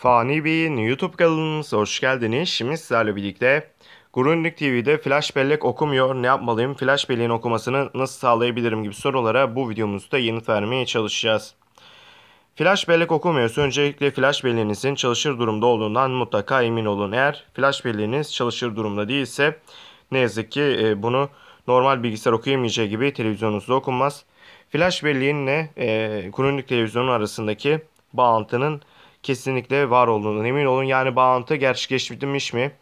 Fani Bey'in YouTube kanalınıza hoş geldiniz. Şimdi sizlerle birlikte Grundig TV'de flash bellek okumuyor. Ne yapmalıyım? Flash belleğin okumasını nasıl sağlayabilirim gibi sorulara bu videomuzda yanıt vermeye çalışacağız. Flash bellek okumuyorsa öncelikle flash belleğinizin çalışır durumda olduğundan mutlaka emin olun. Eğer flash belleğiniz çalışır durumda değilse ne yazık ki e, bunu normal bilgisayar okuyamayacağı gibi televizyonunuzda okunmaz. Flash belleğinle e, Grundig televizyonu arasındaki bağlantının kesinlikle var olduğundan emin olun. Yani bağlantı gerçekleştirilmiş mi?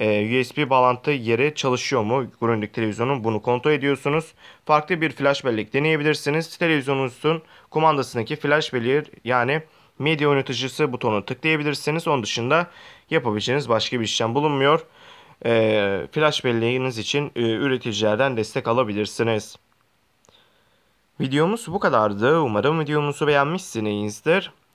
Ee, USB bağlantı yeri çalışıyor mu? Grundig televizyonun bunu kontrol ediyorsunuz. Farklı bir flash bellek deneyebilirsiniz. Televizyonunuzun kumandasındaki flash belleği yani medya yöneticisi butonu tıklayabilirsiniz. Onun dışında yapabileceğiniz başka bir işlem bulunmuyor. Ee, flash belleğiniz için e, üreticilerden destek alabilirsiniz. Videomuz bu kadardı. Umarım videomuzu beğenmişsinizdir.